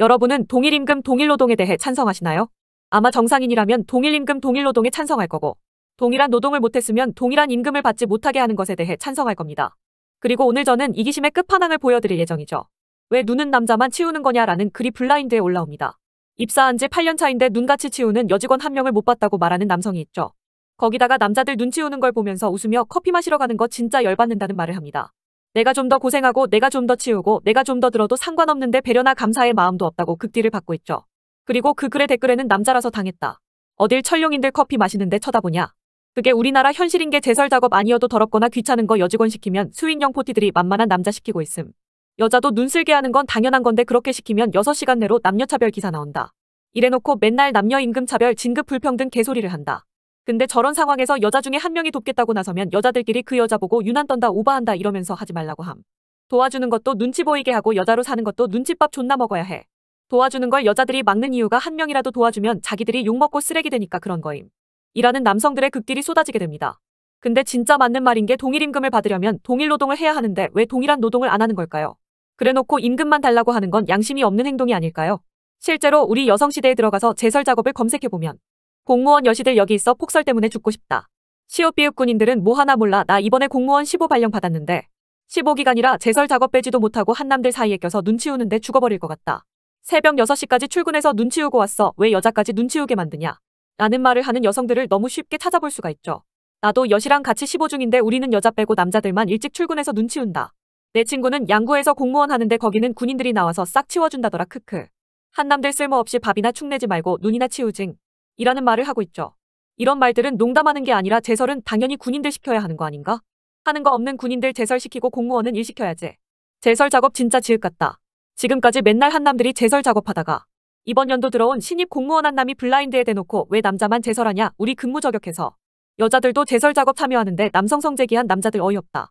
여러분은 동일임금 동일노동에 대해 찬성하시나요? 아마 정상인이라면 동일임금 동일노동에 찬성할 거고 동일한 노동을 못했으면 동일한 임금을 받지 못하게 하는 것에 대해 찬성할 겁니다. 그리고 오늘 저는 이기심의 끝판왕을 보여드릴 예정이죠. 왜 눈은 남자만 치우는 거냐라는 글이 블라인드에 올라옵니다. 입사한 지 8년 차인데 눈같이 치우는 여직원 한 명을 못 봤다고 말하는 남성이 있죠. 거기다가 남자들 눈 치우는 걸 보면서 웃으며 커피 마시러 가는 거 진짜 열받는다는 말을 합니다. 내가 좀 더 고생하고 내가 좀 더 치우고 내가 좀 더 들어도 상관없는데 배려나 감사의 마음도 없다고 극딜을 받고 있죠. 그리고 그 글의 댓글에는 남자라서 당했다. 어딜 철룡인들 커피 마시는데 쳐다보냐. 그게 우리나라 현실인 게 제설 작업 아니어도 더럽거나 귀찮은 거 여직원 시키면 수익형 포티들이 만만한 남자 시키고 있음. 여자도 눈 쓸게 하는 건 당연한 건데 그렇게 시키면 6시간 내로 남녀차별 기사 나온다. 이래놓고 맨날 남녀 임금 차별, 진급 불평등 개소리를 한다. 근데 저런 상황에서 여자 중에 한 명이 돕겠다고 나서면 여자들끼리 그 여자 보고 유난 떤다 오바한다 이러면서 하지 말라고 함. 도와주는 것도 눈치 보이게 하고 여자로 사는 것도 눈칫밥 존나 먹어야 해. 도와주는 걸 여자들이 막는 이유가 한 명이라도 도와주면 자기들이 욕먹고 쓰레기 되니까 그런 거임. 이라는 남성들의 극딜이 쏟아지게 됩니다. 근데 진짜 맞는 말인 게 동일 임금을 받으려면 동일 노동을 해야 하는데 왜 동일한 노동을 안 하는 걸까요? 그래놓고 임금만 달라고 하는 건 양심이 없는 행동이 아닐까요? 실제로 우리 여성시대에 들어가서 제설 작업을 검색해보면 공무원 여시들 여기 있어 폭설 때문에 죽고 싶다. 시옷비읍 군인들은 뭐 하나 몰라 나 이번에 공무원 15 발령 받았는데 15기간이라 제설 작업 빼지도 못하고 한남들 사이에 껴서 눈치우는데 죽어버릴 것 같다. 새벽 6시까지 출근해서 눈치우고 왔어 왜 여자까지 눈치우게 만드냐 라는 말을 하는 여성들을 너무 쉽게 찾아볼 수가 있죠. 나도 여시랑 같이 15중인데 우리는 여자 빼고 남자들만 일찍 출근해서 눈치운다. 내 친구는 양구에서 공무원 하는데 거기는 군인들이 나와서 싹 치워준다더라 크크. 한남들 쓸모없이 밥이나 축내지 말고 눈이나 치우징. 이라는 말을 하고 있죠. 이런 말들은 농담하는 게 아니라 제설은 당연히 군인들 시켜야 하는 거 아닌가? 하는 거 없는 군인들 제설시키고 공무원은 일 시켜야지. 제설 작업 진짜 지읒 같다. 지금까지 맨날 한남들이 제설 작업하다가 이번 연도 들어온 신입 공무원 한남이 블라인드에 대놓고 왜 남자만 제설하냐 우리 근무 저격해서 여자들도 제설 작업 참여하는데 남성 성제기한 남자들 어이없다.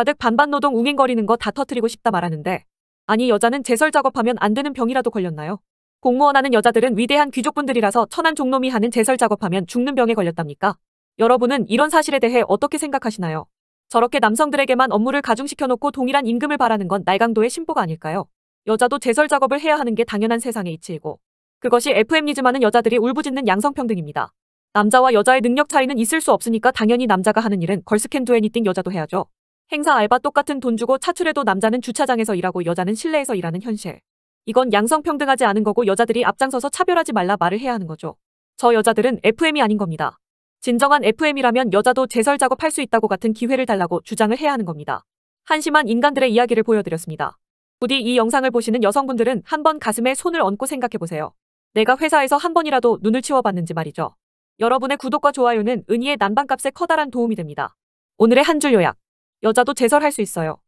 아득바득 반반 노동 웅행거리는 거 다 터트리고 싶다 말하는데 아니 여자는 제설 작업하면 안 되는 병이라도 걸렸나요? 공무원하는 여자들은 위대한 귀족분들이라서 천한 종놈이 하는 제설 작업하면 죽는 병에 걸렸답니까? 여러분은 이런 사실에 대해 어떻게 생각하시나요? 저렇게 남성들에게만 업무를 가중시켜놓고 동일한 임금을 바라는 건 날강도의 심보가 아닐까요? 여자도 제설 작업을 해야 하는 게 당연한 세상의 이치이고 그것이 FM니즘하는 여자들이 울부짖는 양성평등입니다. 남자와 여자의 능력 차이는 있을 수 없으니까 당연히 남자가 하는 일은 걸스캔 두애니띵 여자도 해야죠. 행사 알바 똑같은 돈 주고 차출해도 남자는 주차장에서 일하고 여자는 실내에서 일하는 현실. 이건 양성평등하지 않은 거고 여자들이 앞장서서 차별하지 말라 말을 해야 하는 거죠. 저 여자들은 FM이 아닌 겁니다. 진정한 FM이라면 여자도 제설 작업할 수 있다고 같은 기회를 달라고 주장을 해야 하는 겁니다. 한심한 인간들의 이야기를 보여드렸습니다. 부디 이 영상을 보시는 여성분들은 한번 가슴에 손을 얹고 생각해보세요. 내가 회사에서 한 번이라도 눈을 치워봤는지 말이죠. 여러분의 구독과 좋아요는 은희의 난방값에 커다란 도움이 됩니다. 오늘의 한 줄 요약. 여자도 제설할 수 있어요.